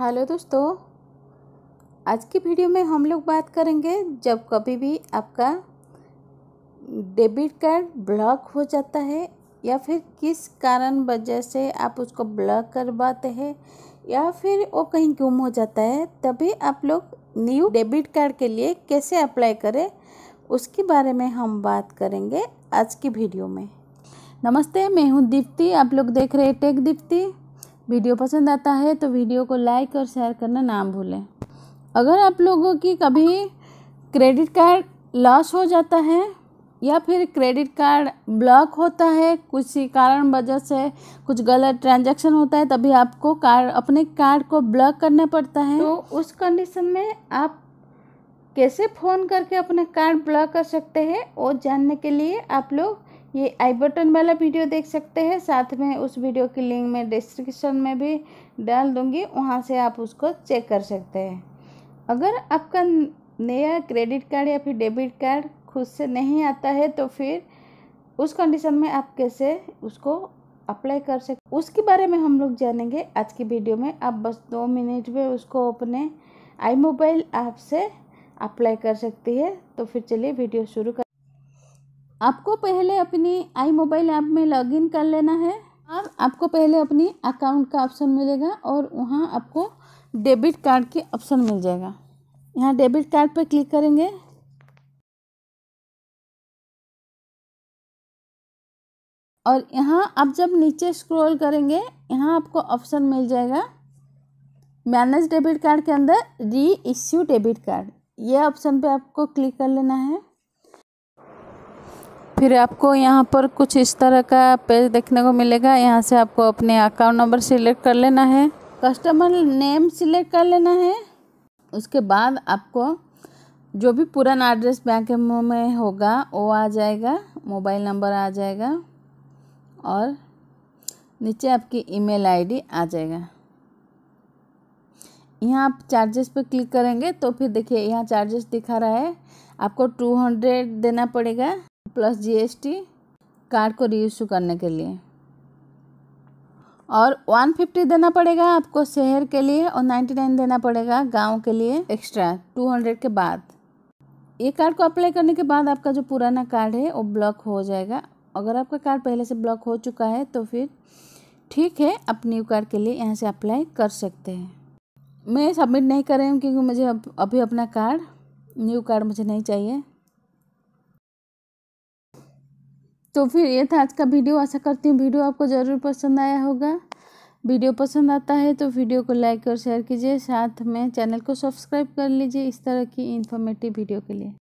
hello दोस्तों आज की वीडियो में हम लोग बात करेंगे जब कभी भी आपका डेबिट कार्ड ब्लॉक हो जाता है या फिर किस कारण वजह से आप उसको ब्लॉक करवाते हैं या फिर वो कहीं गुम हो जाता है तभी आप लोग न्यू डेबिट कार्ड के लिए कैसे अप्लाई करें उसके बारे में हम बात करेंगे आज की वीडियो में नमस्ते मैं हूँ दीप्ति आप लोग देख रहे हैं टेक दीप्ति वीडियो पसंद आता है तो वीडियो को लाइक और शेयर करना ना भूलें अगर आप लोगों की कभी क्रेडिट कार्ड लॉस हो जाता है या फिर क्रेडिट कार्ड ब्लॉक होता है कुछ कारण वजह से कुछ गलत ट्रांजैक्शन होता है तभी आपको कार्ड अपने कार्ड को ब्लॉक करना पड़ता है तो उस कंडीशन में आप कैसे फ़ोन करके अपना कार्ड ब्लॉक कर सकते हैं वो जानने के लिए आप लोग ये आई बटन वाला वीडियो देख सकते हैं साथ में उस वीडियो की लिंक मैं डिस्क्रिप्शन में भी डाल दूँगी वहाँ से आप उसको चेक कर सकते हैं अगर आपका नया क्रेडिट कार्ड या फिर डेबिट कार्ड खुद से नहीं आता है तो फिर उस कंडीशन में आप कैसे उसको अप्लाई कर सकते उसके बारे में हम लोग जानेंगे आज की वीडियो में आप बस दो मिनट में उसको अपने आई मोबाइल ऐप से अप्लाई कर सकती है तो फिर चलिए वीडियो शुरू कर आपको पहले अपनी आई मोबाइल ऐप में लॉगिन कर लेना है अब आपको पहले अपनी अकाउंट का ऑप्शन मिलेगा और वहाँ आपको डेबिट कार्ड के ऑप्शन मिल जाएगा यहाँ डेबिट कार्ड पर क्लिक करेंगे और यहाँ आप जब नीचे स्क्रॉल करेंगे यहाँ आपको ऑप्शन मिल जाएगा मैनेज डेबिट कार्ड के अंदर री इश्यू डेबिट कार्ड ये ऑप्शन पे आपको क्लिक कर लेना है फिर आपको यहाँ पर कुछ इस तरह का पेज देखने को मिलेगा यहाँ से आपको अपने अकाउंट नंबर सिलेक्ट कर लेना है कस्टमर नेम सिलेक्ट कर लेना है उसके बाद आपको जो भी पुराना एड्रेस बैंक में होगा वो आ जाएगा मोबाइल नंबर आ जाएगा और नीचे आपकी ईमेल आईडी आ जाएगा यहाँ आप चार्जेस पे क्लिक करेंगे तो फिर देखिए यहाँ चार्जेस दिखा रहा है आपको टू हंड्रेड देना पड़ेगा प्लस जीएसटी कार्ड को रीइश्यू करने के लिए और वन फिफ्टी देना पड़ेगा आपको शहर के लिए और नाइन्टी नाइन देना पड़ेगा गांव के लिए एक्स्ट्रा टू हंड्रेड के बाद ये कार्ड को अप्लाई करने के बाद आपका जो पुराना कार्ड है वो ब्लॉक हो जाएगा अगर आपका कार्ड पहले से ब्लॉक हो चुका है तो फिर ठीक है आप न्यू कार्ड के लिए यहाँ से अप्लाई कर सकते हैं मैं सबमिट नहीं कर रही हूँ क्योंकि मुझे अभी अपना कार्ड न्यू कार्ड मुझे नहीं चाहिए तो फिर ये था आज का वीडियो आशा करती हूँ वीडियो आपको ज़रूर पसंद आया होगा वीडियो पसंद आता है तो वीडियो को लाइक और शेयर कीजिए साथ में चैनल को सब्सक्राइब कर लीजिए इस तरह की इन्फॉर्मेटिव वीडियो के लिए